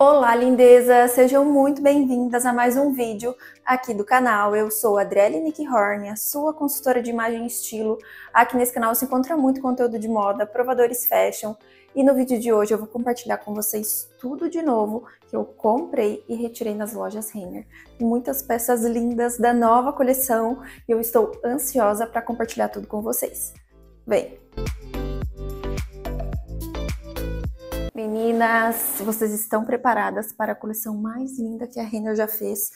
Olá, lindeza! Sejam muito bem-vindas a mais um vídeo aqui do canal. Eu sou a Adriele Horn, a sua consultora de imagem e estilo. Aqui nesse canal se encontra muito conteúdo de moda, provadores fashion. E no vídeo de hoje eu vou compartilhar com vocês tudo de novo que eu comprei e retirei nas lojas Renner. Muitas peças lindas da nova coleção e eu estou ansiosa para compartilhar tudo com vocês. Vem! Música meninas! Vocês estão preparadas para a coleção mais linda que a Renner já fez?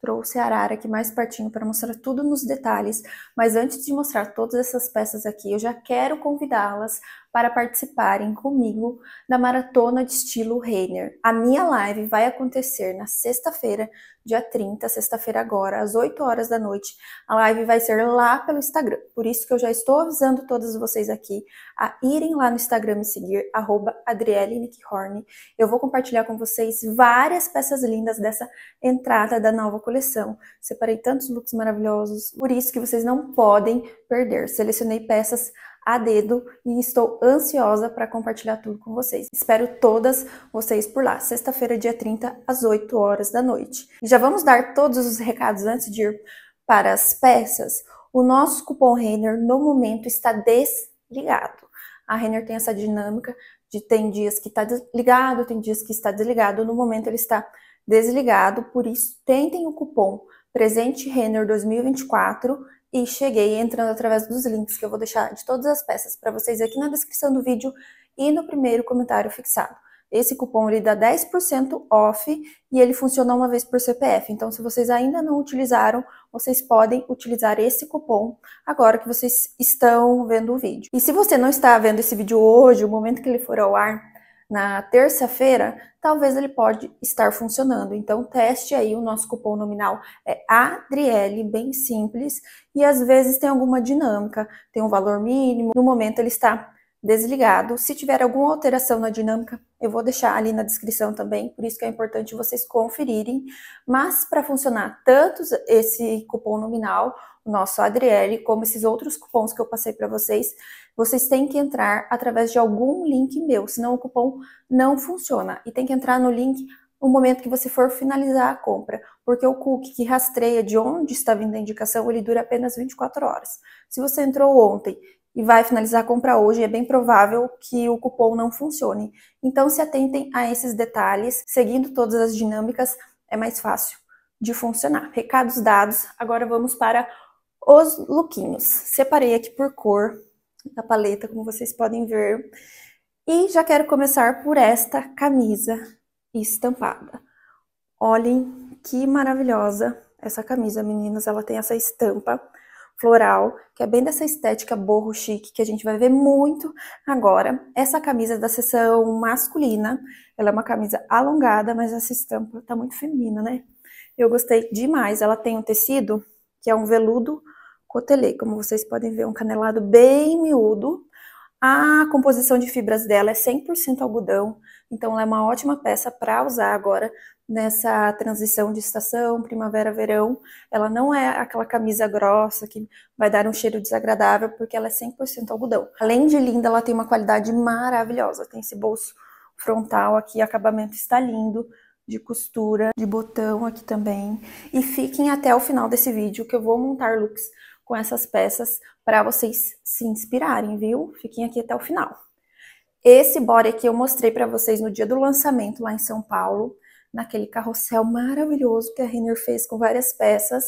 Trouxe a Arara aqui mais pertinho para mostrar tudo nos detalhes, mas antes de mostrar todas essas peças aqui, eu já quero convidá-las para participarem comigo da maratona de estilo Reiner. A minha live vai acontecer na sexta-feira, dia 30, sexta-feira agora, às 8 horas da noite. A live vai ser lá pelo Instagram. Por isso que eu já estou avisando todos vocês aqui a irem lá no Instagram e seguir, arroba Eu vou compartilhar com vocês várias peças lindas dessa entrada da nova coleção. Separei tantos looks maravilhosos, por isso que vocês não podem perder. Selecionei peças a dedo e estou ansiosa para compartilhar tudo com vocês. Espero todas vocês por lá, sexta-feira, dia 30, às 8 horas da noite. E já vamos dar todos os recados antes de ir para as peças. O nosso cupom Renner no momento está desligado. A Renner tem essa dinâmica de tem dias que está ligado, tem dias que está desligado. No momento ele está desligado, por isso tentem o cupom Presente Renner 2024 e cheguei entrando através dos links que eu vou deixar de todas as peças para vocês aqui na descrição do vídeo e no primeiro comentário fixado. Esse cupom ele dá 10% off e ele funciona uma vez por CPF. Então, se vocês ainda não utilizaram, vocês podem utilizar esse cupom agora que vocês estão vendo o vídeo. E se você não está vendo esse vídeo hoje, o momento que ele for ao ar, na terça-feira, talvez ele pode estar funcionando. Então teste aí o nosso cupom nominal é Adriele, bem simples, e às vezes tem alguma dinâmica, tem um valor mínimo, no momento ele está desligado. Se tiver alguma alteração na dinâmica, eu vou deixar ali na descrição também, por isso que é importante vocês conferirem. Mas para funcionar tanto esse cupom nominal, o nosso Adriele, como esses outros cupons que eu passei para vocês, vocês têm que entrar através de algum link meu, senão o cupom não funciona. E tem que entrar no link no momento que você for finalizar a compra, porque o cookie que rastreia de onde está vindo a indicação, ele dura apenas 24 horas. Se você entrou ontem e vai finalizar a compra hoje, é bem provável que o cupom não funcione. Então se atentem a esses detalhes, seguindo todas as dinâmicas, é mais fácil de funcionar. Recados dados, agora vamos para os lookinhos. Separei aqui por cor da paleta, como vocês podem ver. E já quero começar por esta camisa estampada. Olhem que maravilhosa essa camisa, meninas. Ela tem essa estampa floral, que é bem dessa estética borro chique, que a gente vai ver muito agora. Essa camisa é da seção masculina, ela é uma camisa alongada, mas essa estampa tá muito feminina, né? Eu gostei demais. Ela tem um tecido que é um veludo cotelê. Como vocês podem ver, um canelado bem miúdo. A composição de fibras dela é 100% algodão, então ela é uma ótima peça para usar agora nessa transição de estação, primavera, verão. Ela não é aquela camisa grossa que vai dar um cheiro desagradável, porque ela é 100% algodão. Além de linda, ela tem uma qualidade maravilhosa. Tem esse bolso frontal aqui, acabamento está lindo, de costura, de botão aqui também. E fiquem até o final desse vídeo que eu vou montar looks com essas peças para vocês se inspirarem, viu? Fiquem aqui até o final. Esse body aqui eu mostrei para vocês no dia do lançamento lá em São Paulo, naquele carrossel maravilhoso que a Renner fez com várias peças.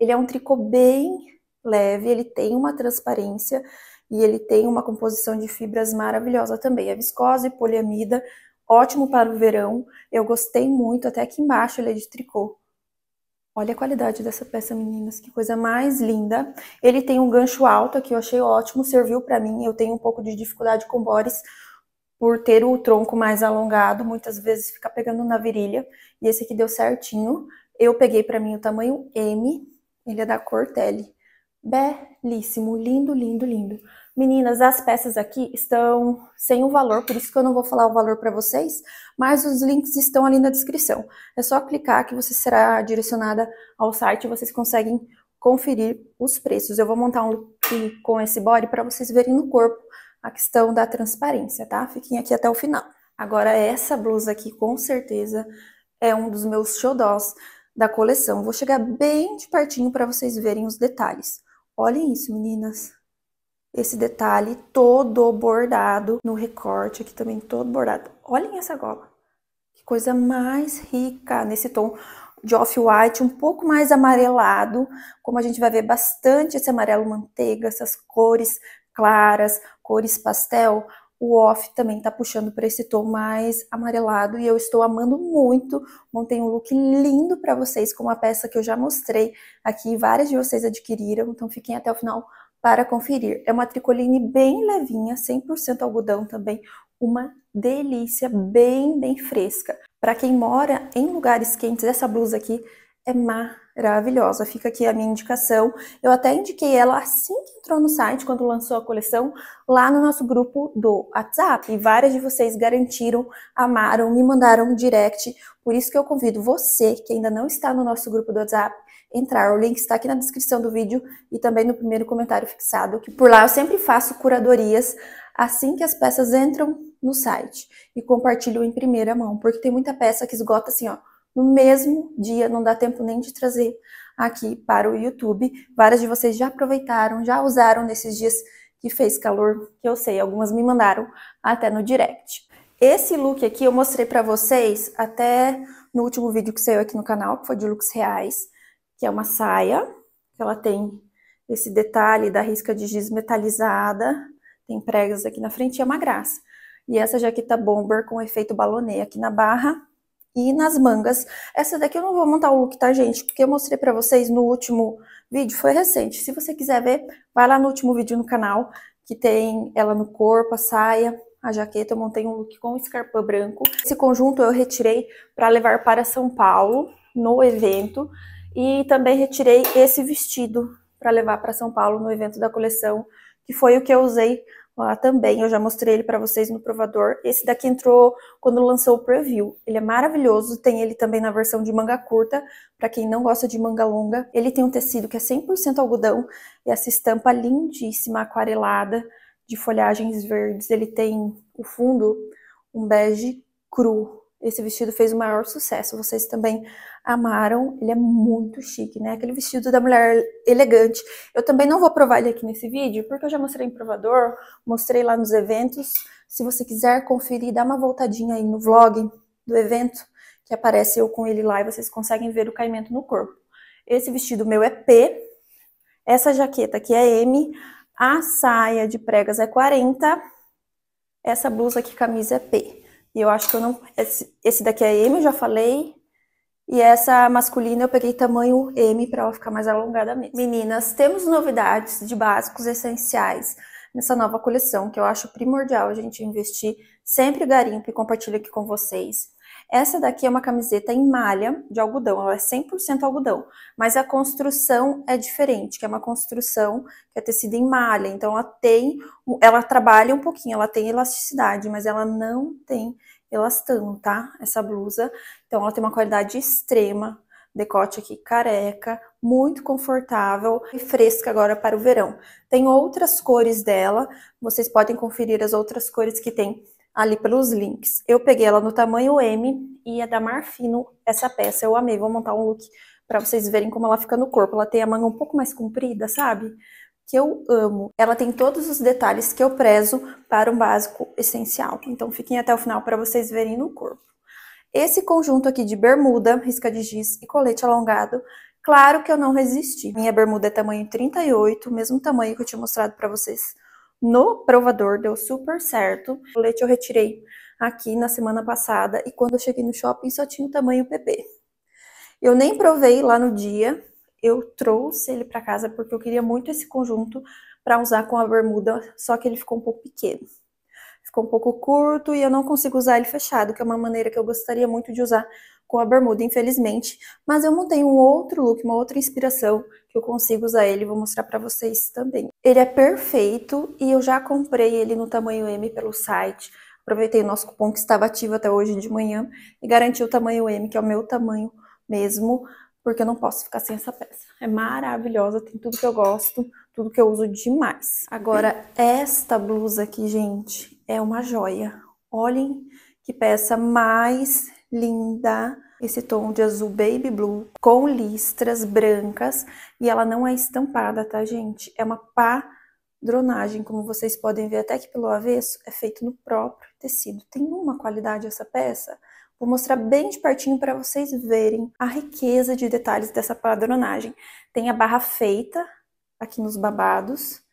Ele é um tricô bem leve, ele tem uma transparência e ele tem uma composição de fibras maravilhosa também. É viscosa e poliamida, ótimo para o verão. Eu gostei muito, até aqui embaixo ele é de tricô Olha a qualidade dessa peça, meninas, que coisa mais linda. Ele tem um gancho alto aqui, eu achei ótimo, serviu para mim. Eu tenho um pouco de dificuldade com bores por ter o tronco mais alongado, muitas vezes fica pegando na virilha. E esse aqui deu certinho. Eu peguei para mim o tamanho M, ele é da cor Belíssimo, lindo, lindo, lindo. Meninas, as peças aqui estão sem o valor, por isso que eu não vou falar o valor para vocês, mas os links estão ali na descrição. É só clicar que você será direcionada ao site e vocês conseguem conferir os preços. Eu vou montar um look com esse body para vocês verem no corpo a questão da transparência, tá? Fiquem aqui até o final. Agora, essa blusa aqui, com certeza, é um dos meus xodós da coleção. Vou chegar bem de pertinho para vocês verem os detalhes. Olhem isso, meninas esse detalhe todo bordado no recorte aqui também todo bordado. Olhem essa gola. Que coisa mais rica nesse tom de off-white, um pouco mais amarelado, como a gente vai ver bastante esse amarelo manteiga, essas cores claras, cores pastel, o off também tá puxando para esse tom mais amarelado e eu estou amando muito. Montei um look lindo para vocês com uma peça que eu já mostrei aqui, várias de vocês adquiriram, então fiquem até o final para conferir. É uma tricoline bem levinha, 100% algodão também, uma delícia, bem, bem fresca. Para quem mora em lugares quentes, essa blusa aqui é maravilhosa. Fica aqui a minha indicação. Eu até indiquei ela assim que entrou no site, quando lançou a coleção, lá no nosso grupo do WhatsApp. E várias de vocês garantiram, amaram, me mandaram um direct. Por isso que eu convido você, que ainda não está no nosso grupo do WhatsApp, entrar. O link está aqui na descrição do vídeo e também no primeiro comentário fixado, que por lá eu sempre faço curadorias assim que as peças entram no site e compartilho em primeira mão, porque tem muita peça que esgota assim, ó, no mesmo dia, não dá tempo nem de trazer aqui para o YouTube. Várias de vocês já aproveitaram, já usaram nesses dias que fez calor, que eu sei, algumas me mandaram até no direct. Esse look aqui eu mostrei para vocês até no último vídeo que saiu aqui no canal, que foi de looks reais que é uma saia, ela tem esse detalhe da risca de giz metalizada, tem pregas aqui na frente e é uma graça. E essa jaqueta bomber com efeito balonê aqui na barra e nas mangas. Essa daqui eu não vou montar o look, tá, gente? Porque eu mostrei pra vocês no último vídeo, foi recente. Se você quiser ver, vai lá no último vídeo no canal, que tem ela no corpo, a saia, a jaqueta. Eu montei um look com escarpã branco. Esse conjunto eu retirei pra levar para São Paulo, no evento. E também retirei esse vestido para levar para São Paulo no evento da coleção, que foi o que eu usei lá também. Eu já mostrei ele para vocês no provador. Esse daqui entrou quando lançou o preview. Ele é maravilhoso, tem ele também na versão de manga curta, para quem não gosta de manga longa. Ele tem um tecido que é 100% algodão e essa estampa lindíssima, aquarelada, de folhagens verdes. Ele tem o fundo um bege cru, esse vestido fez o maior sucesso, vocês também amaram. Ele é muito chique, né? Aquele vestido da mulher elegante. Eu também não vou provar ele aqui nesse vídeo, porque eu já mostrei em provador, mostrei lá nos eventos. Se você quiser conferir, dá uma voltadinha aí no vlog do evento, que aparece eu com ele lá e vocês conseguem ver o caimento no corpo. Esse vestido meu é P, essa jaqueta aqui é M, a saia de pregas é 40, essa blusa aqui, camisa é P. E eu acho que eu não. Esse, esse daqui é M, eu já falei. E essa masculina eu peguei tamanho M para ela ficar mais alongada mesmo. Meninas, temos novidades de básicos essenciais nessa nova coleção que eu acho primordial a gente investir. Sempre garimpo e compartilho aqui com vocês. Essa daqui é uma camiseta em malha de algodão, ela é 100% algodão, mas a construção é diferente, que é uma construção que é tecido em malha, então ela tem, ela trabalha um pouquinho, ela tem elasticidade, mas ela não tem elastano, tá? Essa blusa, então ela tem uma qualidade extrema, decote aqui careca, muito confortável e fresca agora para o verão. Tem outras cores dela, vocês podem conferir as outras cores que tem ali pelos links. Eu peguei ela no tamanho M e é da Marfino essa peça. Eu amei, vou montar um look para vocês verem como ela fica no corpo. Ela tem a manga um pouco mais comprida, sabe? Que eu amo. Ela tem todos os detalhes que eu prezo para um básico essencial. Então fiquem até o final para vocês verem no corpo. Esse conjunto aqui de bermuda, risca de giz e colete alongado, claro que eu não resisti. Minha bermuda é tamanho 38, mesmo tamanho que eu tinha mostrado para vocês no provador, deu super certo. O leite eu retirei aqui na semana passada e quando eu cheguei no shopping só tinha o tamanho PP. Eu nem provei lá no dia, eu trouxe ele para casa porque eu queria muito esse conjunto para usar com a bermuda, só que ele ficou um pouco pequeno. Ficou um pouco curto e eu não consigo usar ele fechado, que é uma maneira que eu gostaria muito de usar com a bermuda, infelizmente. Mas eu montei um outro look, uma outra inspiração eu consigo usar ele, vou mostrar para vocês também. Ele é perfeito e eu já comprei ele no tamanho M pelo site. Aproveitei o nosso cupom que estava ativo até hoje de manhã e garanti o tamanho M, que é o meu tamanho mesmo, porque eu não posso ficar sem essa peça. É maravilhosa, tem tudo que eu gosto, tudo que eu uso demais. Agora, esta blusa aqui, gente, é uma joia. Olhem que peça mais linda esse tom de azul baby blue com listras brancas e ela não é estampada, tá, gente? É uma padronagem, como vocês podem ver, até que pelo avesso é feito no próprio tecido. Tem uma qualidade essa peça? Vou mostrar bem de pertinho para vocês verem a riqueza de detalhes dessa padronagem. Tem a barra feita aqui nos babados,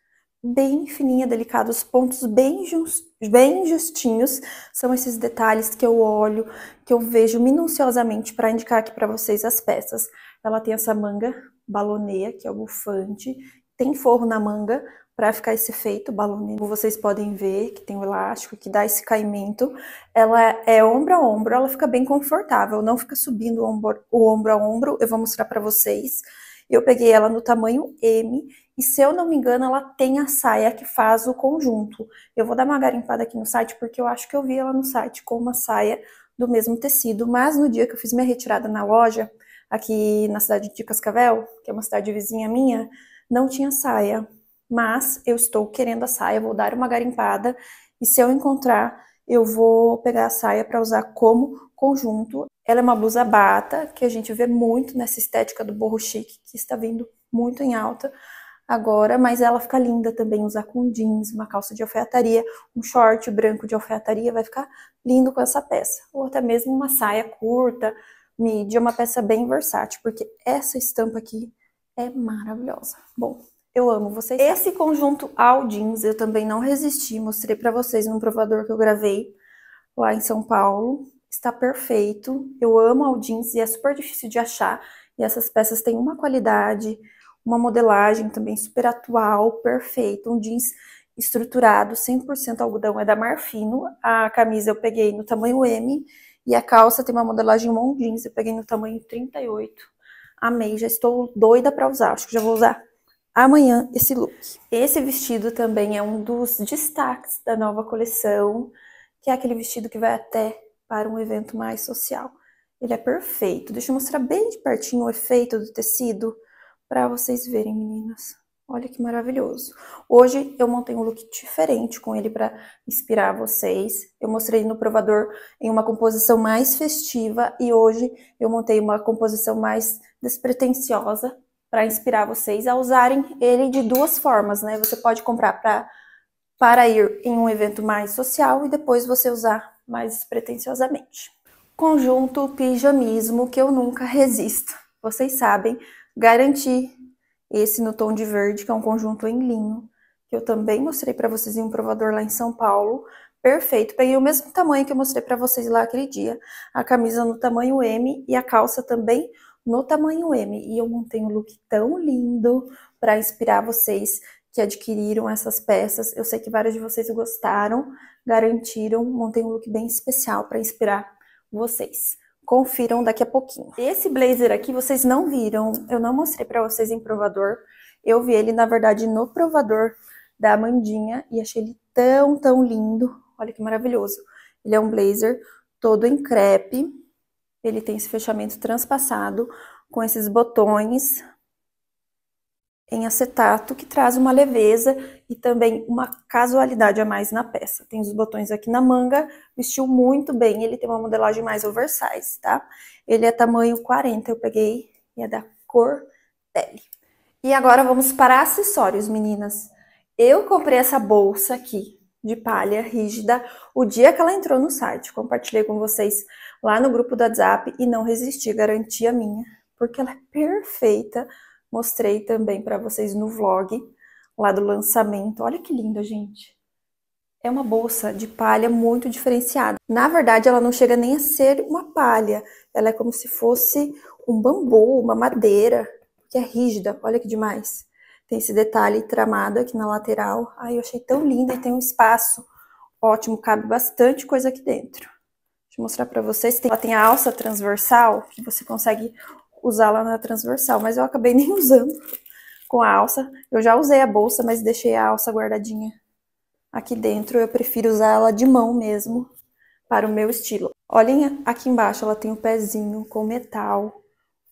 bem fininha, delicada, os pontos bem, just, bem justinhos. São esses detalhes que eu olho, que eu vejo minuciosamente para indicar aqui para vocês as peças. Ela tem essa manga baloneia, que é o bufante, tem forro na manga para ficar esse efeito baloneio. Como vocês podem ver, que tem o um elástico, que dá esse caimento. Ela é ombro a ombro, ela fica bem confortável, não fica subindo o ombro, o ombro a ombro. Eu vou mostrar para vocês. Eu peguei ela no tamanho M e se eu não me engano, ela tem a saia que faz o conjunto. Eu vou dar uma garimpada aqui no site, porque eu acho que eu vi ela no site com uma saia do mesmo tecido. Mas no dia que eu fiz minha retirada na loja, aqui na cidade de Cascavel, que é uma cidade vizinha minha, não tinha saia. Mas eu estou querendo a saia, vou dar uma garimpada. E se eu encontrar, eu vou pegar a saia para usar como conjunto. Ela é uma blusa bata, que a gente vê muito nessa estética do borro chique, que está vindo muito em alta agora, mas ela fica linda também usar com jeans, uma calça de alfaiataria, um short branco de alfaiataria, vai ficar lindo com essa peça. Ou até mesmo uma saia curta, mídia, uma peça bem versátil, porque essa estampa aqui é maravilhosa. Bom, eu amo vocês. Esse conjunto ao jeans eu também não resisti, mostrei para vocês num provador que eu gravei lá em São Paulo. Está perfeito. Eu amo ao jeans e é super difícil de achar. E essas peças têm uma qualidade, uma modelagem também super atual, perfeito um jeans estruturado, 100% algodão, é da Marfino, a camisa eu peguei no tamanho M, e a calça tem uma modelagem mom jeans, eu peguei no tamanho 38, amei, já estou doida para usar, acho que já vou usar amanhã esse look. Esse vestido também é um dos destaques da nova coleção, que é aquele vestido que vai até para um evento mais social. Ele é perfeito, deixa eu mostrar bem de pertinho o efeito do tecido, para vocês verem, meninas. Olha que maravilhoso. Hoje eu montei um look diferente com ele para inspirar vocês. Eu mostrei no provador em uma composição mais festiva e hoje eu montei uma composição mais despretensiosa para inspirar vocês a usarem ele de duas formas, né? Você pode comprar para para ir em um evento mais social e depois você usar mais despretensiosamente. Conjunto pijamismo que eu nunca resisto. Vocês sabem, Garantir, esse no tom de verde, que é um conjunto em linho, que eu também mostrei para vocês em um provador lá em São Paulo. Perfeito, peguei o mesmo tamanho que eu mostrei para vocês lá aquele dia. A camisa no tamanho M e a calça também no tamanho M. E eu montei um look tão lindo para inspirar vocês que adquiriram essas peças. Eu sei que vários de vocês gostaram, garantiram, montei um look bem especial para inspirar vocês. Confiram daqui a pouquinho. Esse blazer aqui vocês não viram, eu não mostrei para vocês em provador. Eu vi ele, na verdade, no provador da Amandinha e achei ele tão, tão lindo. Olha que maravilhoso. Ele é um blazer todo em crepe. Ele tem esse fechamento transpassado com esses botões em acetato, que traz uma leveza e também uma casualidade a mais na peça. Tem os botões aqui na manga, vestiu muito bem, ele tem uma modelagem mais oversize, tá? Ele é tamanho 40, eu peguei, e é da cor pele E agora vamos para acessórios, meninas. Eu comprei essa bolsa aqui, de palha rígida o dia que ela entrou no site. Compartilhei com vocês lá no grupo do WhatsApp e não resisti, garantia minha, porque ela é perfeita Mostrei também para vocês no vlog lá do lançamento. Olha que linda, gente. É uma bolsa de palha muito diferenciada. Na verdade, ela não chega nem a ser uma palha. Ela é como se fosse um bambu, uma madeira, que é rígida. Olha que demais. Tem esse detalhe tramado aqui na lateral. Ai, eu achei tão linda e tem um espaço ótimo. Cabe bastante coisa aqui dentro. Deixa eu mostrar para vocês. Ela tem a alça transversal, que você consegue usá-la na transversal, mas eu acabei nem usando com a alça. Eu já usei a bolsa, mas deixei a alça guardadinha aqui dentro. Eu prefiro usar ela de mão mesmo para o meu estilo. Olhem aqui embaixo, ela tem um pezinho com metal.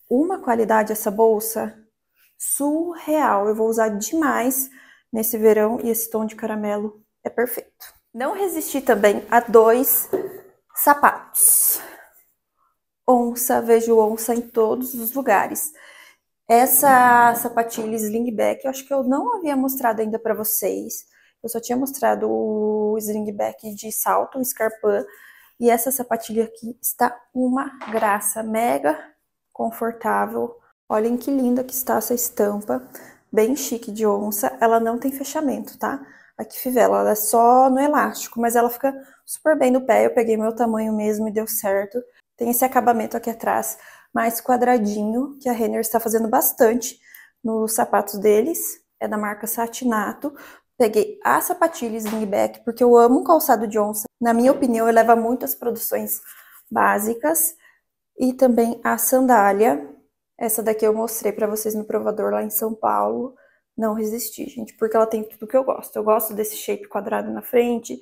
Uma qualidade essa bolsa surreal. Eu vou usar demais nesse verão e esse tom de caramelo é perfeito. Não resisti também a dois sapatos onça, vejo onça em todos os lugares. Essa sapatilha slingback, eu acho que eu não havia mostrado ainda para vocês. Eu só tinha mostrado o slingback de salto, o escarpão. E essa sapatilha aqui está uma graça, mega confortável. Olhem que linda que está essa estampa, bem chique de onça. Ela não tem fechamento, tá? Aqui fivela, ela é só no elástico, mas ela fica super bem no pé. Eu peguei meu tamanho mesmo e deu certo. Tem esse acabamento aqui atrás mais quadradinho, que a Renner está fazendo bastante nos sapatos deles. É da marca Satinato. Peguei a sapatilha Slingback, porque eu amo calçado de onça. Na minha opinião, eleva muito as produções básicas. E também a sandália. Essa daqui eu mostrei para vocês no provador lá em São Paulo. Não resisti, gente, porque ela tem tudo que eu gosto. Eu gosto desse shape quadrado na frente,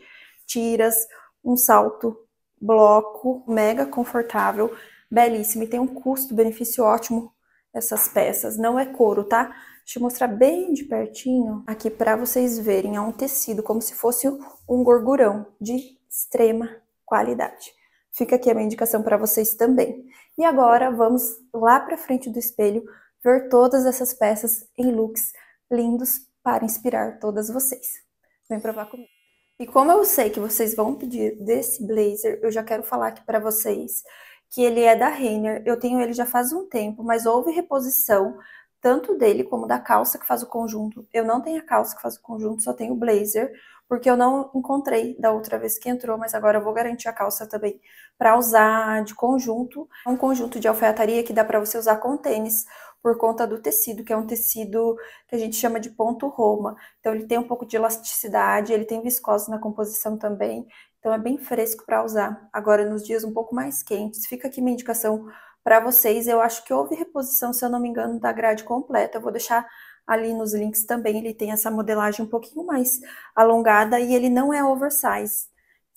tiras, um salto bloco mega confortável, belíssimo e tem um custo-benefício ótimo essas peças. Não é couro, tá? Deixa eu mostrar bem de pertinho aqui para vocês verem. É um tecido como se fosse um gorgurão de extrema qualidade. Fica aqui a minha indicação para vocês também. E agora vamos lá para frente do espelho ver todas essas peças em looks lindos para inspirar todas vocês. Vem provar comigo. E como eu sei que vocês vão pedir desse blazer, eu já quero falar aqui para vocês que ele é da Renner. Eu tenho ele já faz um tempo, mas houve reposição tanto dele como da calça que faz o conjunto. Eu não tenho a calça que faz o conjunto, só tenho o blazer, porque eu não encontrei da outra vez que entrou, mas agora eu vou garantir a calça também para usar de conjunto. É um conjunto de alfaiataria que dá para você usar com tênis por conta do tecido, que é um tecido que a gente chama de ponto Roma. Então ele tem um pouco de elasticidade, ele tem viscose na composição também. Então é bem fresco para usar. Agora nos dias um pouco mais quentes, fica aqui minha indicação para vocês. Eu acho que houve reposição, se eu não me engano, da grade completa. Eu vou deixar ali nos links também. Ele tem essa modelagem um pouquinho mais alongada e ele não é oversize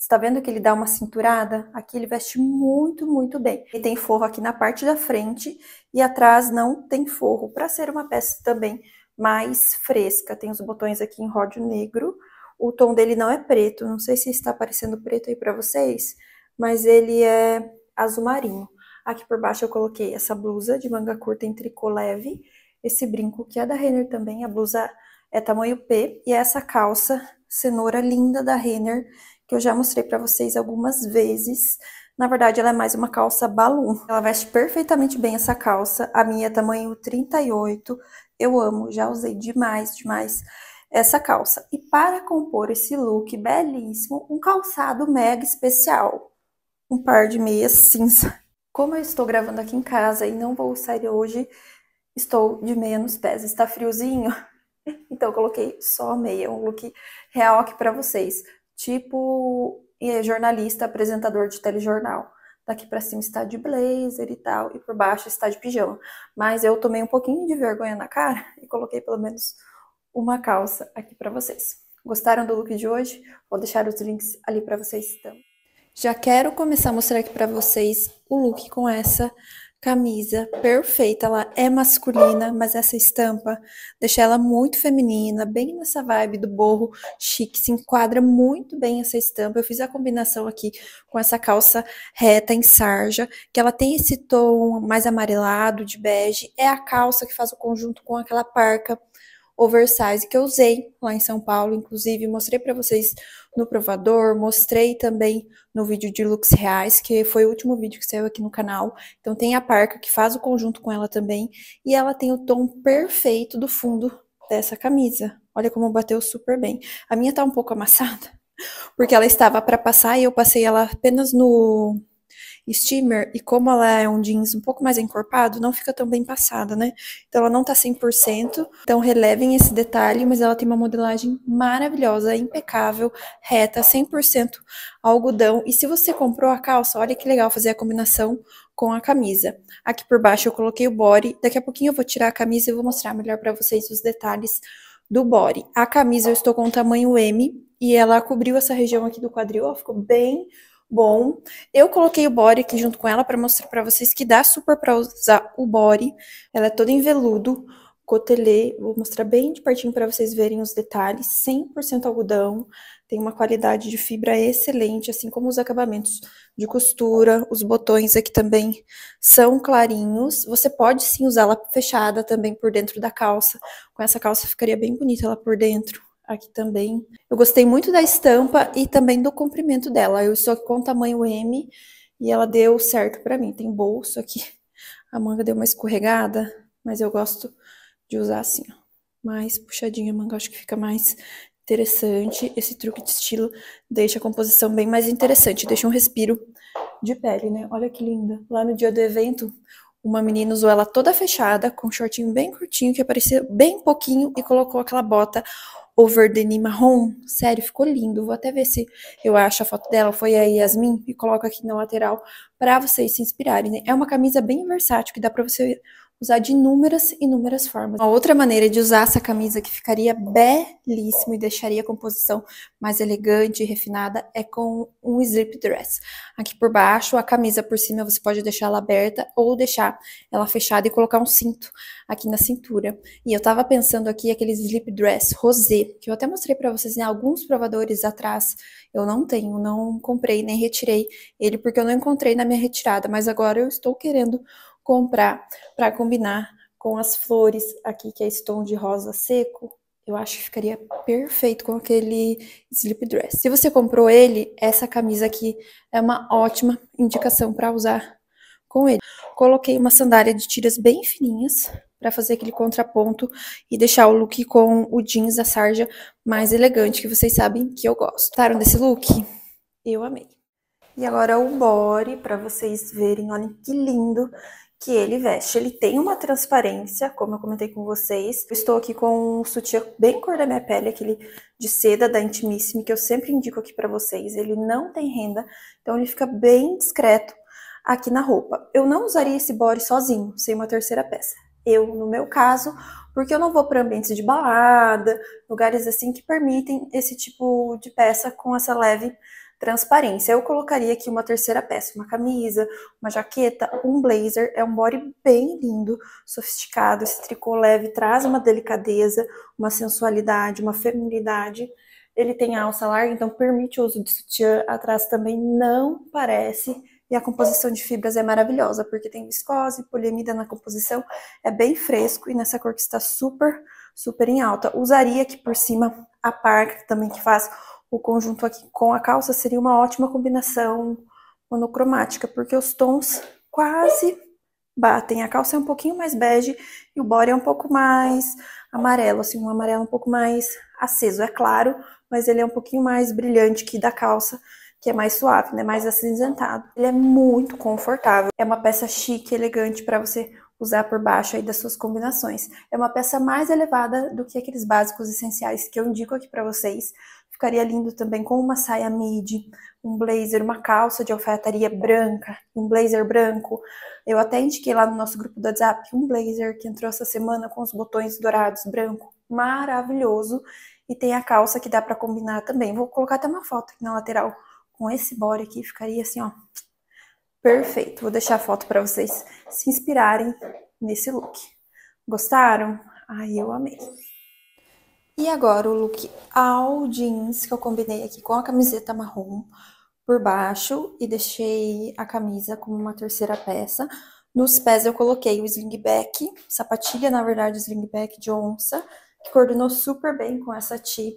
está vendo que ele dá uma cinturada? Aqui ele veste muito, muito bem. Ele tem forro aqui na parte da frente e atrás não tem forro, para ser uma peça também mais fresca. Tem os botões aqui em ródio negro. O tom dele não é preto, não sei se está aparecendo preto aí para vocês, mas ele é azul marinho. Aqui por baixo eu coloquei essa blusa de manga curta em tricô leve, esse brinco que é da Renner também, a blusa é tamanho P, e essa calça cenoura linda da Renner, que eu já mostrei para vocês algumas vezes. Na verdade, ela é mais uma calça balloon. Ela veste perfeitamente bem essa calça. A minha é tamanho 38. Eu amo, já usei demais, demais essa calça. E para compor esse look belíssimo, um calçado mega especial. Um par de meias cinza. Como eu estou gravando aqui em casa e não vou sair hoje, estou de meia nos pés. Está friozinho, então eu coloquei só meia, um look real aqui para vocês tipo é jornalista, apresentador de telejornal. Daqui para cima está de blazer e tal, e por baixo está de pijama. Mas eu tomei um pouquinho de vergonha na cara e coloquei pelo menos uma calça aqui para vocês. Gostaram do look de hoje? Vou deixar os links ali para vocês também. Já quero começar a mostrar aqui para vocês o look com essa camisa perfeita. Ela é masculina, mas essa estampa deixa ela muito feminina, bem nessa vibe do borro chique. Se enquadra muito bem essa estampa. Eu fiz a combinação aqui com essa calça reta em sarja, que ela tem esse tom mais amarelado de bege. É a calça que faz o conjunto com aquela parca oversize que eu usei lá em São Paulo, inclusive mostrei para vocês no provador, mostrei também no vídeo de looks reais, que foi o último vídeo que saiu aqui no canal. Então tem a parca que faz o conjunto com ela também e ela tem o tom perfeito do fundo dessa camisa. Olha como bateu super bem. A minha tá um pouco amassada, porque ela estava para passar e eu passei ela apenas no steamer, e como ela é um jeans um pouco mais encorpado, não fica tão bem passada, né? Então ela não tá 100%, então relevem esse detalhe, mas ela tem uma modelagem maravilhosa, é impecável, reta, 100% algodão. E se você comprou a calça, olha que legal fazer a combinação com a camisa. Aqui por baixo eu coloquei o body, daqui a pouquinho eu vou tirar a camisa e vou mostrar melhor para vocês os detalhes do body. A camisa eu estou com o tamanho M e ela cobriu essa região aqui do quadril, ó, ficou bem bom. Eu coloquei o body aqui junto com ela para mostrar para vocês que dá super para usar o body. Ela é toda em veludo, cotelê. Vou mostrar bem de pertinho para vocês verem os detalhes. 100% algodão. Tem uma qualidade de fibra excelente, assim como os acabamentos de costura. Os botões aqui também são clarinhos. Você pode sim usá-la fechada também por dentro da calça. Com essa calça ficaria bem bonita ela por dentro aqui também. Eu gostei muito da estampa e também do comprimento dela. Eu estou aqui com tamanho M e ela deu certo para mim. Tem bolso aqui, a manga deu uma escorregada, mas eu gosto de usar assim, ó. Mais puxadinha a manga, acho que fica mais interessante. Esse truque de estilo deixa a composição bem mais interessante, deixa um respiro de pele, né? Olha que linda. Lá no dia do evento, uma menina usou ela toda fechada, com um shortinho bem curtinho, que apareceu bem pouquinho, e colocou aquela bota over denim marrom. Sério, ficou lindo. Vou até ver se eu acho a foto dela. Foi a Yasmin e coloco aqui na lateral para vocês se inspirarem. Né? É uma camisa bem versátil que dá para você usar de inúmeras, inúmeras formas. Uma outra maneira de usar essa camisa que ficaria belíssimo e deixaria a composição mais elegante e refinada é com um slip dress. Aqui por baixo, a camisa por cima você pode deixar ela aberta ou deixar ela fechada e colocar um cinto aqui na cintura. E eu tava pensando aqui aquele slip dress rosé, que eu até mostrei para vocês em alguns provadores atrás. Eu não tenho, não comprei nem retirei ele porque eu não encontrei na minha retirada, mas agora eu estou querendo comprar para combinar com as flores aqui, que é esse tom de rosa seco. Eu acho que ficaria perfeito com aquele slip dress. Se você comprou ele, essa camisa aqui é uma ótima indicação para usar com ele. Coloquei uma sandália de tiras bem fininhas para fazer aquele contraponto e deixar o look com o jeans da sarja mais elegante, que vocês sabem que eu gosto. Gostaram desse look? Eu amei. E agora o body, para vocês verem, olhem que lindo que ele veste. Ele tem uma transparência, como eu comentei com vocês. Eu estou aqui com um sutiã bem cor da minha pele, aquele de seda da Intimissime, que eu sempre indico aqui para vocês. Ele não tem renda, então ele fica bem discreto aqui na roupa. Eu não usaria esse body sozinho, sem uma terceira peça. Eu, no meu caso, porque eu não vou para ambientes de balada, lugares assim que permitem esse tipo de peça com essa leve Transparência, eu colocaria aqui uma terceira peça, uma camisa, uma jaqueta, um blazer, é um body bem lindo, sofisticado, esse tricô leve traz uma delicadeza, uma sensualidade, uma feminilidade. Ele tem alça larga, então permite o uso de sutiã, atrás também não parece e a composição de fibras é maravilhosa, porque tem viscose, poliamida na composição, é bem fresco e nessa cor que está super, super em alta. Usaria aqui por cima a parca também que faz o conjunto aqui com a calça seria uma ótima combinação monocromática, porque os tons quase batem. A calça é um pouquinho mais bege e o body é um pouco mais amarelo, assim, um amarelo um pouco mais aceso, é claro, mas ele é um pouquinho mais brilhante que da calça, que é mais suave, né, mais acinzentado. Ele é muito confortável, é uma peça chique, elegante para você usar por baixo aí das suas combinações. É uma peça mais elevada do que aqueles básicos essenciais que eu indico aqui para vocês, Ficaria lindo também com uma saia midi, um blazer, uma calça de alfaiataria branca, um blazer branco. Eu até indiquei lá no nosso grupo do WhatsApp um blazer que entrou essa semana com os botões dourados, branco, maravilhoso. E tem a calça que dá para combinar também. Vou colocar até uma foto aqui na lateral com esse body aqui, ficaria assim, ó, perfeito. Vou deixar a foto para vocês se inspirarem nesse look. Gostaram? Ai, eu amei. E agora o look all jeans, que eu combinei aqui com a camiseta marrom por baixo e deixei a camisa como uma terceira peça. Nos pés eu coloquei o slingback, sapatilha, na verdade, slingback de onça, que coordenou super bem com essa tip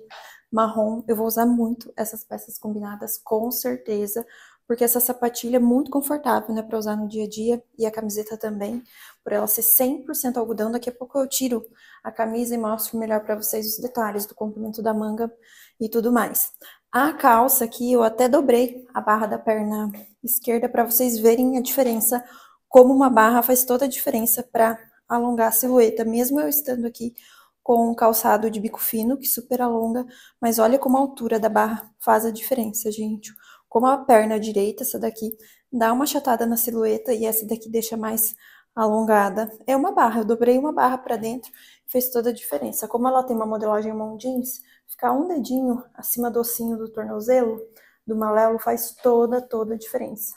marrom. Eu vou usar muito essas peças combinadas, com certeza, porque essa sapatilha é muito confortável, né, para usar no dia a dia e a camiseta também, por ela ser 100% algodão. Daqui a pouco eu tiro a camisa e mostro melhor para vocês os detalhes do comprimento da manga e tudo mais. A calça aqui eu até dobrei a barra da perna esquerda para vocês verem a diferença, como uma barra faz toda a diferença para alongar a silhueta, mesmo eu estando aqui com um calçado de bico fino que super alonga, mas olha como a altura da barra faz a diferença, gente com a perna direita, essa daqui, dá uma achatada na silhueta e essa daqui deixa mais alongada. É uma barra, eu dobrei uma barra para dentro, fez toda a diferença. Como ela tem uma modelagem mão jeans, ficar um dedinho acima do ossinho do tornozelo, do maléolo, faz toda, toda a diferença.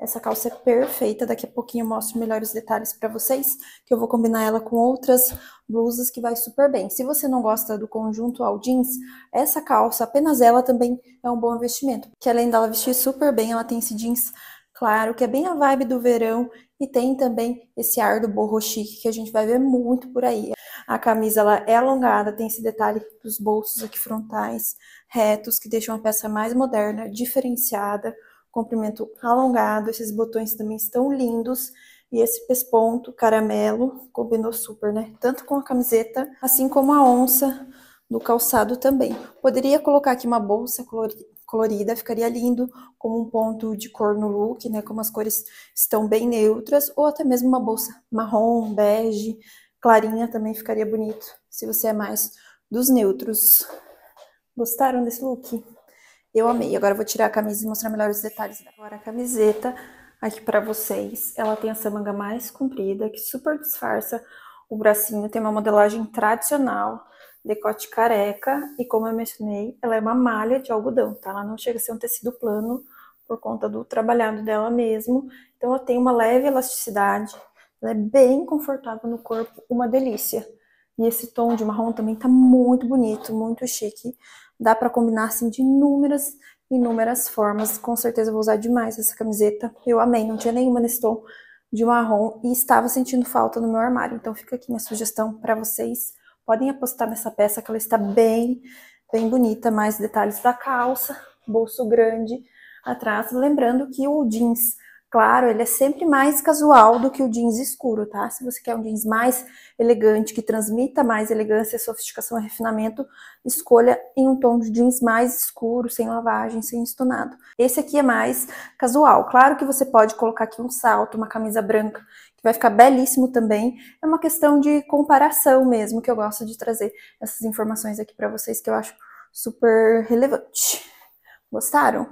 Essa calça é perfeita, daqui a pouquinho eu mostro melhores detalhes para vocês, que eu vou combinar ela com outras blusas que vai super bem. Se você não gosta do conjunto ao jeans, essa calça, apenas ela também é um bom investimento, porque além dela vestir super bem, ela tem esse jeans claro, que é bem a vibe do verão, e tem também esse ar do borro chique, que a gente vai ver muito por aí. A camisa ela é alongada, tem esse detalhe dos bolsos aqui frontais, retos, que deixam a peça mais moderna, diferenciada, comprimento alongado, esses botões também estão lindos. E esse pesponto caramelo combinou super, né? Tanto com a camiseta, assim como a onça do calçado também. Poderia colocar aqui uma bolsa colorida, ficaria lindo como um ponto de cor no look, né? Como as cores estão bem neutras, ou até mesmo uma bolsa marrom, bege, clarinha também ficaria bonito, se você é mais dos neutros. Gostaram desse look? Eu amei. Agora eu vou tirar a camisa e mostrar melhor os detalhes. Agora a camiseta aqui para vocês. Ela tem essa manga mais comprida, que super disfarça o bracinho. Tem uma modelagem tradicional, decote careca. E como eu mencionei, ela é uma malha de algodão, tá? Ela não chega a ser um tecido plano por conta do trabalhado dela mesmo. Então ela tem uma leve elasticidade. Ela é bem confortável no corpo, uma delícia. E esse tom de marrom também tá muito bonito, muito chique. Dá para combinar assim de inúmeras, inúmeras formas. Com certeza vou usar demais essa camiseta. Eu amei, não tinha nenhuma nesse tom de marrom e estava sentindo falta no meu armário. Então fica aqui minha sugestão para vocês. Podem apostar nessa peça que ela está bem, bem bonita. Mais detalhes da calça, bolso grande atrás. Lembrando que o jeans claro, ele é sempre mais casual do que o jeans escuro, tá? Se você quer um jeans mais elegante, que transmita mais elegância, sofisticação e refinamento, escolha em um tom de jeans mais escuro, sem lavagem, sem estonado. Esse aqui é mais casual. Claro que você pode colocar aqui um salto, uma camisa branca, que vai ficar belíssimo também. É uma questão de comparação mesmo, que eu gosto de trazer essas informações aqui para vocês, que eu acho super relevante. Gostaram?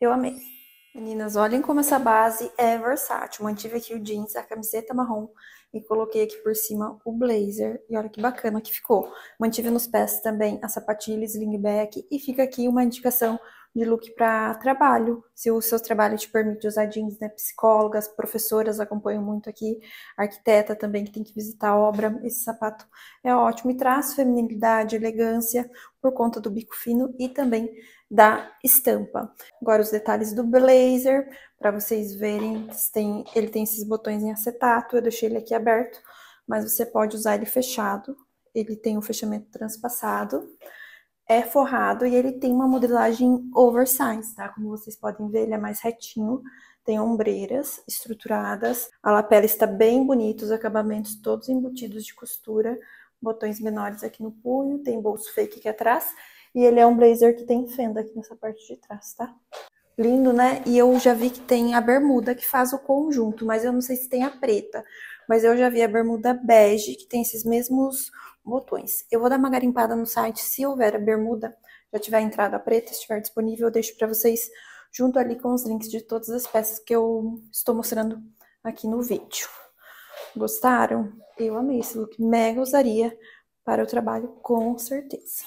Eu amei. Meninas, olhem como essa base é versátil. Mantive aqui o jeans, a camiseta marrom e coloquei aqui por cima o blazer. E olha que bacana que ficou. Mantive nos pés também a sapatilha, sling back e fica aqui uma indicação de look para trabalho. Se o seu trabalho te permite usar jeans, né? Psicólogas, professoras acompanham muito aqui, arquiteta também que tem que visitar a obra. Esse sapato é ótimo e traz feminilidade, elegância por conta do bico fino e também da estampa. Agora os detalhes do blazer, para vocês verem, tem, ele tem esses botões em acetato, eu deixei ele aqui aberto, mas você pode usar ele fechado, ele tem um fechamento transpassado, é forrado e ele tem uma modelagem oversize, tá? Como vocês podem ver, ele é mais retinho, tem ombreiras estruturadas, a lapela está bem bonita, os acabamentos todos embutidos de costura, botões menores aqui no punho, tem bolso fake aqui atrás, e ele é um blazer que tem fenda aqui nessa parte de trás, tá? Lindo, né? E eu já vi que tem a bermuda que faz o conjunto, mas eu não sei se tem a preta. Mas eu já vi a bermuda bege, que tem esses mesmos botões. Eu vou dar uma garimpada no site, se houver a bermuda, já tiver a entrada preta, estiver disponível, eu deixo para vocês junto ali com os links de todas as peças que eu estou mostrando aqui no vídeo. Gostaram? Eu amei esse look, mega usaria para o trabalho, com certeza.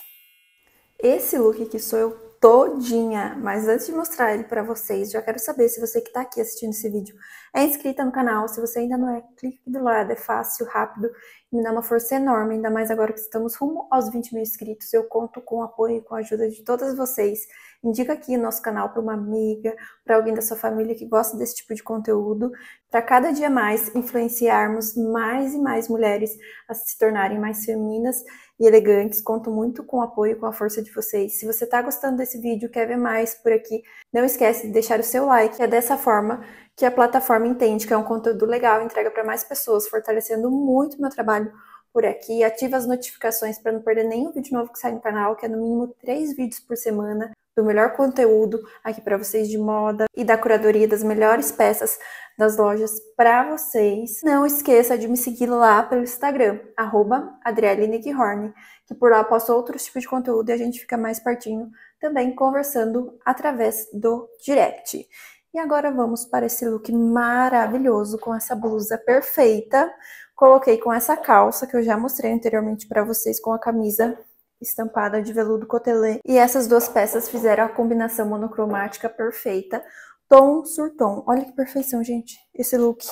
Esse look que sou eu todinha, mas antes de mostrar ele para vocês, já quero saber se você que está aqui assistindo esse vídeo é inscrita no canal, se você ainda não é, clique aqui do lado, é fácil, rápido, me dá uma força enorme, ainda mais agora que estamos rumo aos 20 mil inscritos, eu conto com o apoio e com a ajuda de todas vocês. Indica aqui o nosso canal para uma amiga, para alguém da sua família que gosta desse tipo de conteúdo, para cada dia mais influenciarmos mais e mais mulheres a se tornarem mais femininas e elegantes. Conto muito com o apoio e com a força de vocês. Se você está gostando desse vídeo, quer ver mais por aqui, não esquece de deixar o seu like. É dessa forma que a plataforma entende que é um conteúdo legal, entrega para mais pessoas, fortalecendo muito o meu trabalho por aqui. Ativa as notificações para não perder nenhum vídeo novo que sai no canal, que é no mínimo três vídeos por semana do melhor conteúdo aqui para vocês de moda e da curadoria das melhores peças das lojas para vocês. Não esqueça de me seguir lá pelo Instagram, arroba que por lá posto outros tipos de conteúdo e a gente fica mais pertinho também conversando através do direct. E agora vamos para esse look maravilhoso com essa blusa perfeita. Coloquei com essa calça que eu já mostrei anteriormente para vocês com a camisa estampada de veludo cotelê, e essas duas peças fizeram a combinação monocromática perfeita, tom sur tom. Olha que perfeição, gente, esse look.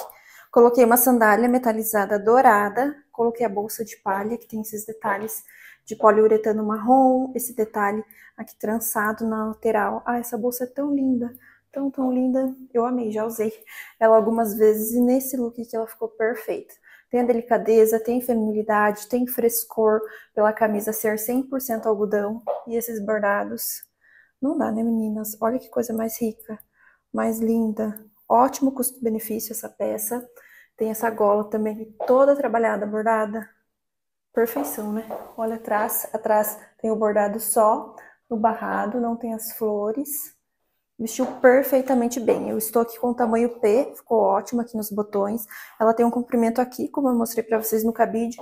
Coloquei uma sandália metalizada dourada, coloquei a bolsa de palha, que tem esses detalhes de poliuretano marrom, esse detalhe aqui trançado na lateral. Ah, essa bolsa é tão linda, tão, tão linda. Eu amei, já usei ela algumas vezes e nesse look aqui ela ficou perfeita tem a delicadeza, tem feminilidade, tem frescor pela camisa ser 100% algodão e esses bordados. Não dá, né, meninas? Olha que coisa mais rica, mais linda. Ótimo custo-benefício essa peça. Tem essa gola também toda trabalhada, bordada. Perfeição, né? Olha atrás, atrás tem o bordado só, no barrado, não tem as flores. Vestiu perfeitamente bem. Eu estou aqui com o tamanho P, ficou ótimo aqui nos botões. Ela tem um comprimento aqui, como eu mostrei para vocês no cabide,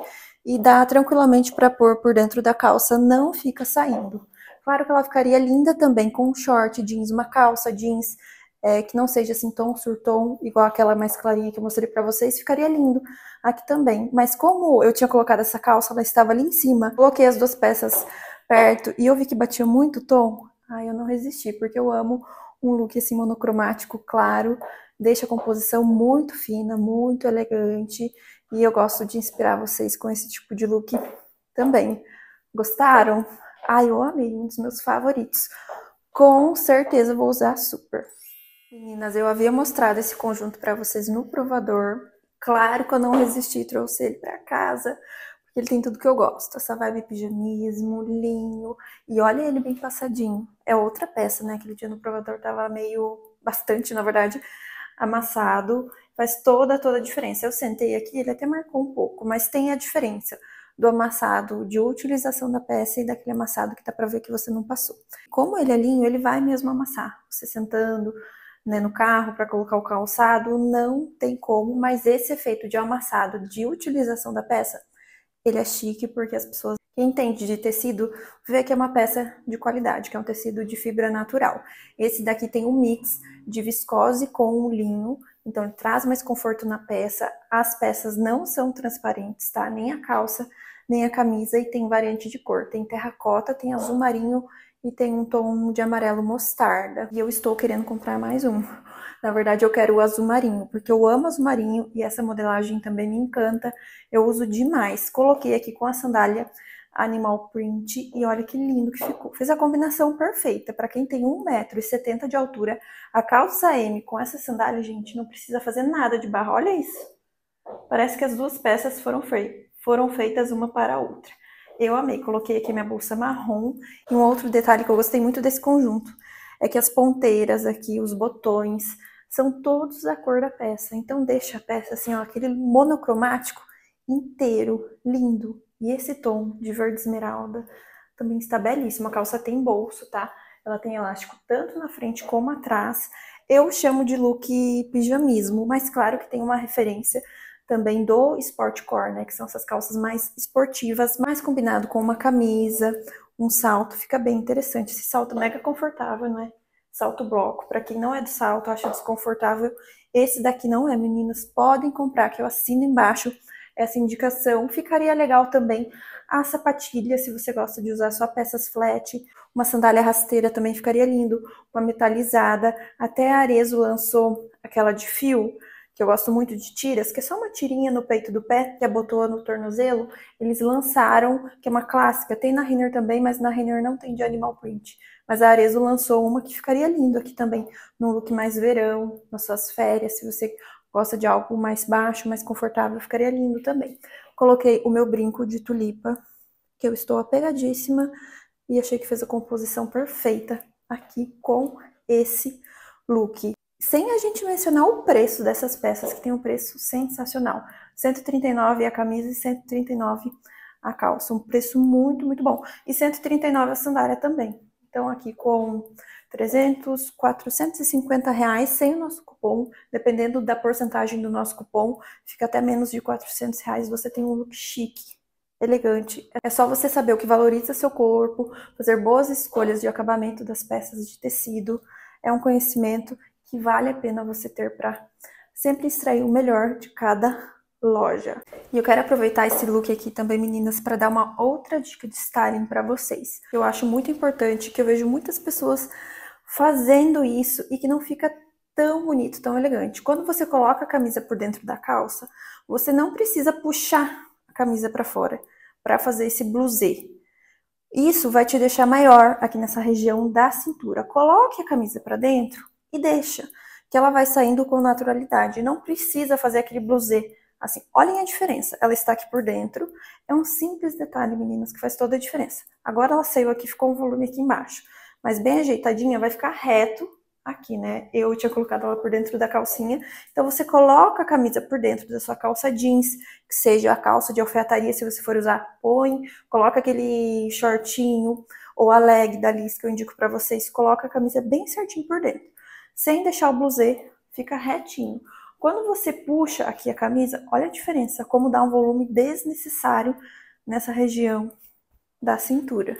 e dá tranquilamente para pôr por dentro da calça, não fica saindo. Claro que ela ficaria linda também com um short jeans, uma calça jeans, é, que não seja assim tom sur tom, igual aquela mais clarinha que eu mostrei para vocês, ficaria lindo aqui também. Mas como eu tinha colocado essa calça, ela estava ali em cima, coloquei as duas peças perto e eu vi que batia muito tom, aí eu não resisti, porque eu amo um look assim monocromático claro, deixa a composição muito fina, muito elegante, e eu gosto de inspirar vocês com esse tipo de look também. Gostaram? Ai, eu amei, um dos meus favoritos. Com certeza vou usar super. Meninas, eu havia mostrado esse conjunto para vocês no provador. Claro que eu não resisti, e trouxe ele para casa. Ele tem tudo que eu gosto, essa vibe pijamismo, linho, e olha ele bem passadinho. É outra peça, né? Aquele dia no provador tava meio, bastante, na verdade, amassado. Faz toda, toda a diferença. Eu sentei aqui, ele até marcou um pouco, mas tem a diferença do amassado, de utilização da peça e daquele amassado que dá para ver que você não passou. Como ele é linho, ele vai mesmo amassar. Você sentando né, no carro para colocar o calçado, não tem como, mas esse efeito de amassado, de utilização da peça, ele é chique porque as pessoas quem entende de tecido vê que é uma peça de qualidade, que é um tecido de fibra natural. Esse daqui tem um mix de viscose com linho, então ele traz mais conforto na peça. As peças não são transparentes, tá? Nem a calça, nem a camisa e tem variante de cor. Tem terracota, tem azul marinho e tem um tom de amarelo mostarda. E eu estou querendo comprar mais um na verdade, eu quero o azul marinho, porque eu amo azul marinho e essa modelagem também me encanta. Eu uso demais. Coloquei aqui com a sandália animal print e olha que lindo que ficou. Fez a combinação perfeita. Para quem tem 1,70m de altura, a calça M com essa sandália, gente, não precisa fazer nada de barra. Olha isso. Parece que as duas peças foram, foram feitas uma para a outra. Eu amei. Coloquei aqui minha bolsa marrom. E um outro detalhe que eu gostei muito desse conjunto é que as ponteiras aqui, os botões são todos a cor da peça. Então deixa a peça assim, ó, aquele monocromático inteiro, lindo. E esse tom de verde esmeralda também está belíssimo. A calça tem bolso, tá? Ela tem elástico tanto na frente como atrás. Eu chamo de look pijamismo, mas claro que tem uma referência também do sportcore, né? Que são essas calças mais esportivas, mais combinado com uma camisa, um salto. Fica bem interessante. Esse salto é mega confortável, não é? salto bloco. Para quem não é de salto, acha desconfortável, esse daqui não é, meninas. Podem comprar, que eu assino embaixo essa indicação. Ficaria legal também a sapatilha, se você gosta de usar só peças flat. Uma sandália rasteira também ficaria lindo, uma metalizada. Até a Arezo lançou aquela de fio, que eu gosto muito de tiras, que é só uma tirinha no peito do pé, que a é botou no tornozelo, eles lançaram, que é uma clássica, tem na Renner também, mas na Renner não tem de animal print. Mas a Arezzo lançou uma que ficaria lindo aqui também, num look mais verão, nas suas férias, se você gosta de algo mais baixo, mais confortável, ficaria lindo também. Coloquei o meu brinco de tulipa, que eu estou apegadíssima, e achei que fez a composição perfeita aqui com esse look. Sem a gente mencionar o preço dessas peças, que tem um preço sensacional. 139 a camisa e 139 a calça. Um preço muito, muito bom. E 139 a sandália também. Então, aqui com 300, 450 reais sem o nosso cupom, dependendo da porcentagem do nosso cupom, fica até menos de 400 reais. Você tem um look chique, elegante. É só você saber o que valoriza seu corpo, fazer boas escolhas de acabamento das peças de tecido. É um conhecimento que vale a pena você ter para sempre extrair o melhor de cada loja. E eu quero aproveitar esse look aqui também, meninas, para dar uma outra dica de styling para vocês. Eu acho muito importante que eu vejo muitas pessoas fazendo isso e que não fica tão bonito, tão elegante. Quando você coloca a camisa por dentro da calça, você não precisa puxar a camisa para fora para fazer esse blusê. Isso vai te deixar maior aqui nessa região da cintura. Coloque a camisa para dentro e deixa, que ela vai saindo com naturalidade. Não precisa fazer aquele blusê. Assim, olhem a diferença. Ela está aqui por dentro. É um simples detalhe, meninas, que faz toda a diferença. Agora ela saiu aqui, ficou um volume aqui embaixo. Mas bem ajeitadinha, vai ficar reto aqui, né? Eu tinha colocado ela por dentro da calcinha. Então, você coloca a camisa por dentro da sua calça jeans, que seja a calça de alfaiataria, se você for usar, põe. Coloca aquele shortinho ou a leg da Liz que eu indico para vocês. Coloca a camisa bem certinho por dentro sem deixar o blusê, fica retinho. Quando você puxa aqui a camisa, olha a diferença, como dá um volume desnecessário nessa região da cintura.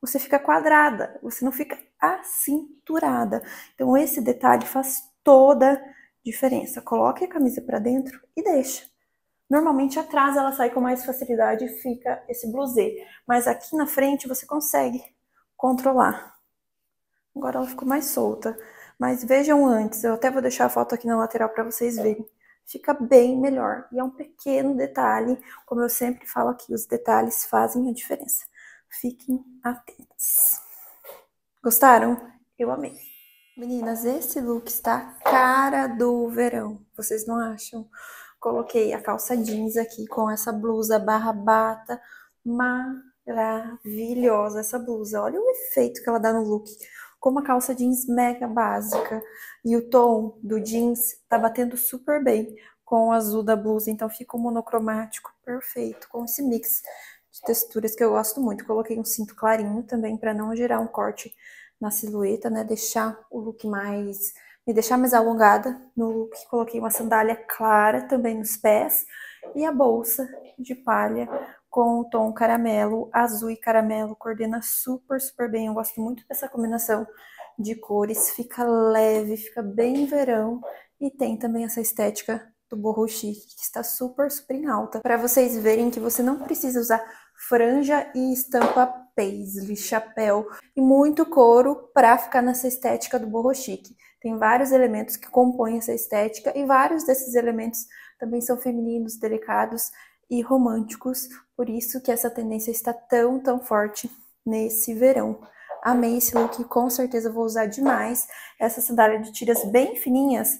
Você fica quadrada, você não fica acinturada. Então esse detalhe faz toda a diferença. Coloque a camisa para dentro e deixa. Normalmente atrás ela sai com mais facilidade e fica esse blusê, mas aqui na frente você consegue controlar. Agora ela ficou mais solta. Mas vejam antes, eu até vou deixar a foto aqui na lateral para vocês verem. Fica bem melhor. E é um pequeno detalhe, como eu sempre falo aqui, os detalhes fazem a diferença. Fiquem atentos. Gostaram? Eu amei. Meninas, esse look está cara do verão. Vocês não acham? Coloquei a calça jeans aqui com essa blusa barra bata. Maravilhosa essa blusa. Olha o efeito que ela dá no look com uma calça jeans mega básica. E o tom do jeans tá batendo super bem com o azul da blusa, então fica um monocromático perfeito com esse mix de texturas que eu gosto muito. Coloquei um cinto clarinho também para não gerar um corte na silhueta, né? Deixar o look mais me deixar mais alongada no look. Coloquei uma sandália clara também nos pés e a bolsa de palha com o tom caramelo, azul e caramelo, coordena super, super bem. Eu gosto muito dessa combinação de cores, fica leve, fica bem verão e tem também essa estética do borro chique, que está super, super em alta. Para vocês verem que você não precisa usar franja e estampa paisley, chapéu e muito couro para ficar nessa estética do borro chique. Tem vários elementos que compõem essa estética e vários desses elementos também são femininos, delicados e românticos, por isso que essa tendência está tão, tão forte nesse verão. Amei esse look, com certeza vou usar demais. Essa sandália de tiras bem fininhas,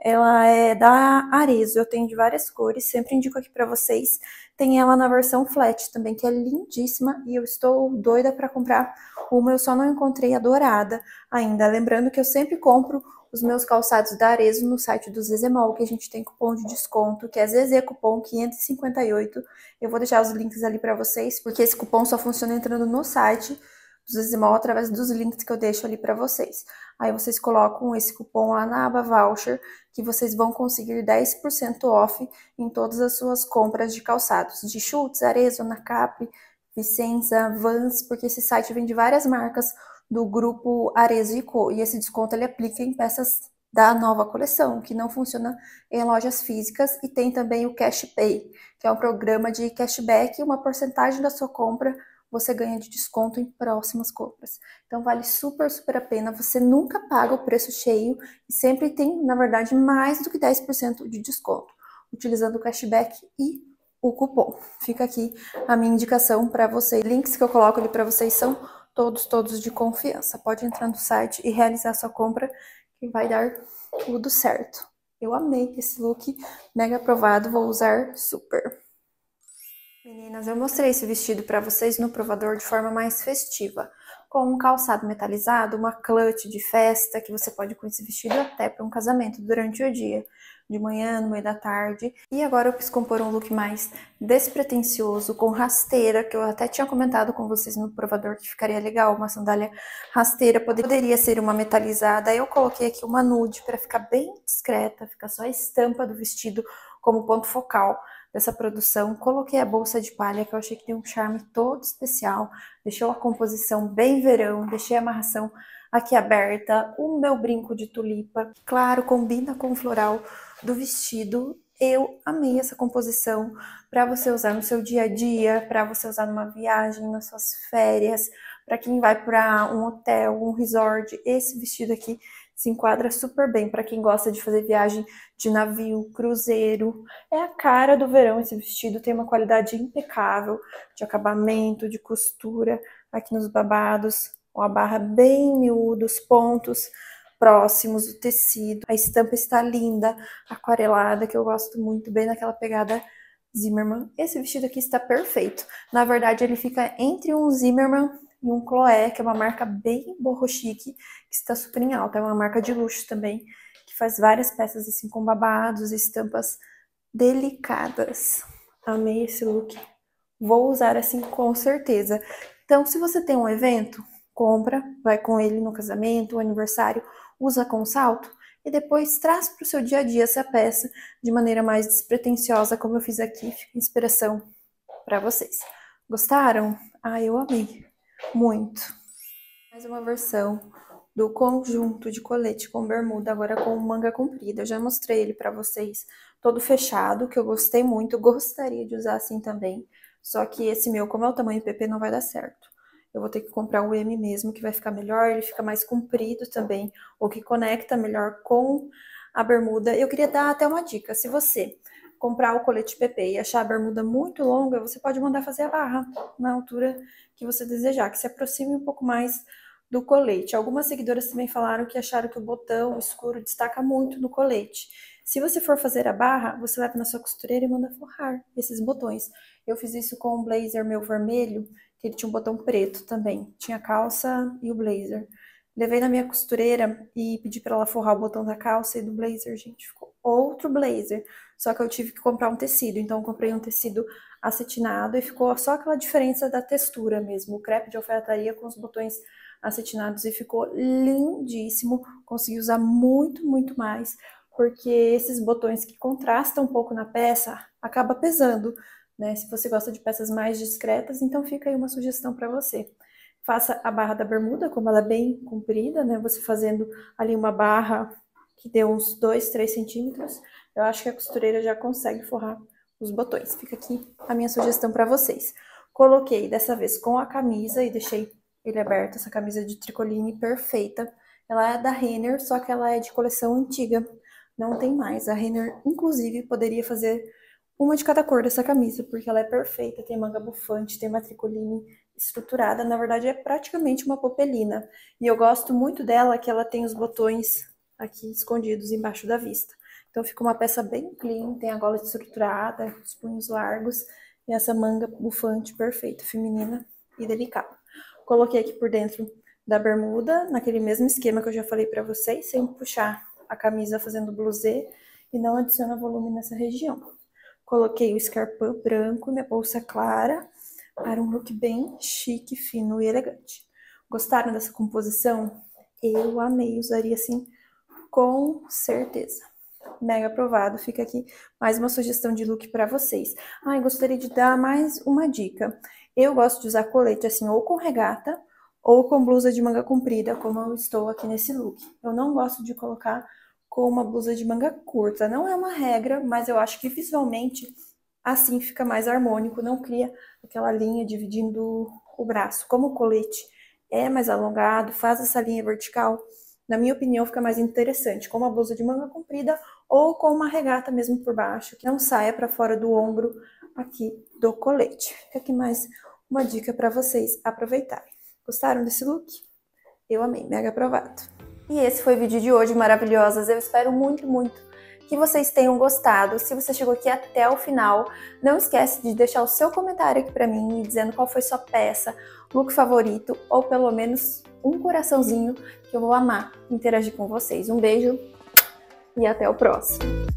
ela é da Arezzo. eu tenho de várias cores, sempre indico aqui para vocês. Tem ela na versão flat também, que é lindíssima e eu estou doida para comprar uma, eu só não encontrei a dourada ainda. Lembrando que eu sempre compro os meus calçados da Arezo no site do Zezemol, que a gente tem cupom de desconto, que é Zeze Cupom 558. Eu vou deixar os links ali para vocês, porque esse cupom só funciona entrando no site do Zezemol através dos links que eu deixo ali para vocês. Aí vocês colocam esse cupom lá na aba voucher, que vocês vão conseguir 10% off em todas as suas compras de calçados, de Schultz, Arezo, Nakap, Vicenza, Vans, porque esse site vende várias marcas do grupo Arezzo e Co. E esse desconto ele aplica em peças da nova coleção, que não funciona em lojas físicas, e tem também o Cash Pay, que é um programa de cashback, uma porcentagem da sua compra você ganha de desconto em próximas compras. Então vale super, super a pena. Você nunca paga o preço cheio e sempre tem, na verdade, mais do que 10% de desconto, utilizando o cashback e o cupom. Fica aqui a minha indicação para vocês. Links que eu coloco ali para vocês são todos, todos de confiança. Pode entrar no site e realizar sua compra que vai dar tudo certo. Eu amei esse look, mega aprovado, vou usar super. Meninas, eu mostrei esse vestido para vocês no provador de forma mais festiva, com um calçado metalizado, uma clutch de festa, que você pode com esse vestido até para um casamento durante o dia de manhã, no meio da tarde. E agora eu quis compor um look mais despretensioso, com rasteira, que eu até tinha comentado com vocês no provador que ficaria legal, uma sandália rasteira, poderia ser uma metalizada. Eu coloquei aqui uma nude para ficar bem discreta, ficar só a estampa do vestido como ponto focal dessa produção. Coloquei a bolsa de palha, que eu achei que tem um charme todo especial. Deixou a composição bem verão, deixei a amarração aqui aberta, o meu brinco de tulipa, claro, combina com o floral do vestido. Eu amei essa composição para você usar no seu dia a dia, para você usar numa viagem, nas suas férias, para quem vai para um hotel, um resort. Esse vestido aqui se enquadra super bem para quem gosta de fazer viagem de navio, cruzeiro. É a cara do verão esse vestido, tem uma qualidade impecável de acabamento, de costura aqui nos babados, uma barra bem miúda, os pontos próximos, o tecido. A estampa está linda, aquarelada, que eu gosto muito, bem naquela pegada Zimmerman. Esse vestido aqui está perfeito. Na verdade, ele fica entre um Zimmerman e um Chloé, que é uma marca bem borro chique, que está super em alta. É uma marca de luxo também, que faz várias peças assim com babados, estampas delicadas. Amei esse look. Vou usar assim com certeza. Então, se você tem um evento, compra, vai com ele no casamento, aniversário, usa com salto e depois traz para o seu dia a dia essa peça de maneira mais despretensiosa, como eu fiz aqui, fica inspiração para vocês. Gostaram? Ah, eu amei muito. Mais uma versão do conjunto de colete com bermuda, agora com manga comprida. Eu já mostrei ele para vocês todo fechado, que eu gostei muito, gostaria de usar assim também. Só que esse meu, como é o tamanho PP, não vai dar certo eu vou ter que comprar o M mesmo, que vai ficar melhor, ele fica mais comprido também, ou que conecta melhor com a bermuda. Eu queria dar até uma dica, se você comprar o colete PP e achar a bermuda muito longa, você pode mandar fazer a barra na altura que você desejar, que se aproxime um pouco mais do colete. Algumas seguidoras também falaram que acharam que o botão escuro destaca muito no colete. Se você for fazer a barra, você leva na sua costureira e manda forrar esses botões. Eu fiz isso com um blazer meu vermelho, que ele tinha um botão preto também. Tinha a calça e o blazer. Levei na minha costureira e pedi para ela forrar o botão da calça e do blazer, gente. Ficou outro blazer. Só que eu tive que comprar um tecido. Então, eu comprei um tecido acetinado e ficou só aquela diferença da textura mesmo. O crepe de alfaiataria com os botões acetinados e ficou lindíssimo. Consegui usar muito, muito mais, porque esses botões que contrastam um pouco na peça acaba pesando. Né? Se você gosta de peças mais discretas, então fica aí uma sugestão para você. Faça a barra da bermuda, como ela é bem comprida, né? Você fazendo ali uma barra que dê uns 2, 3 centímetros, eu acho que a costureira já consegue forrar os botões. Fica aqui a minha sugestão para vocês. Coloquei dessa vez com a camisa e deixei ele aberto, essa camisa de tricoline perfeita. Ela é da Renner, só que ela é de coleção antiga, não tem mais. A Renner, inclusive, poderia fazer uma de cada cor dessa camisa, porque ela é perfeita, tem manga bufante, tem matricoline estruturada, na verdade é praticamente uma popelina. E eu gosto muito dela que ela tem os botões aqui escondidos embaixo da vista. Então fica uma peça bem clean, tem a gola estruturada, os punhos largos e essa manga bufante perfeita, feminina e delicada. Coloquei aqui por dentro da bermuda, naquele mesmo esquema que eu já falei para vocês, sem puxar a camisa fazendo blusê e não adiciona volume nessa região. Coloquei o escarpão branco e minha bolsa clara para um look bem chique, fino e elegante. Gostaram dessa composição? Eu amei, usaria assim com certeza. Mega aprovado. Fica aqui mais uma sugestão de look para vocês. Ai, ah, gostaria de dar mais uma dica. Eu gosto de usar colete assim ou com regata ou com blusa de manga comprida, como eu estou aqui nesse look. Eu não gosto de colocar com uma blusa de manga curta. Não é uma regra, mas eu acho que visualmente assim fica mais harmônico, não cria aquela linha dividindo o braço. Como o colete é mais alongado, faz essa linha vertical, na minha opinião, fica mais interessante com uma blusa de manga comprida ou com uma regata mesmo por baixo, que não saia para fora do ombro aqui do colete. Fica aqui mais uma dica para vocês aproveitarem. Gostaram desse look? Eu amei, mega aprovado. E esse foi o vídeo de hoje, maravilhosas. Eu espero muito, muito que vocês tenham gostado. Se você chegou aqui até o final, não esquece de deixar o seu comentário aqui para mim, me dizendo qual foi sua peça, look favorito ou pelo menos um coraçãozinho que eu vou amar interagir com vocês. Um beijo e até o próximo.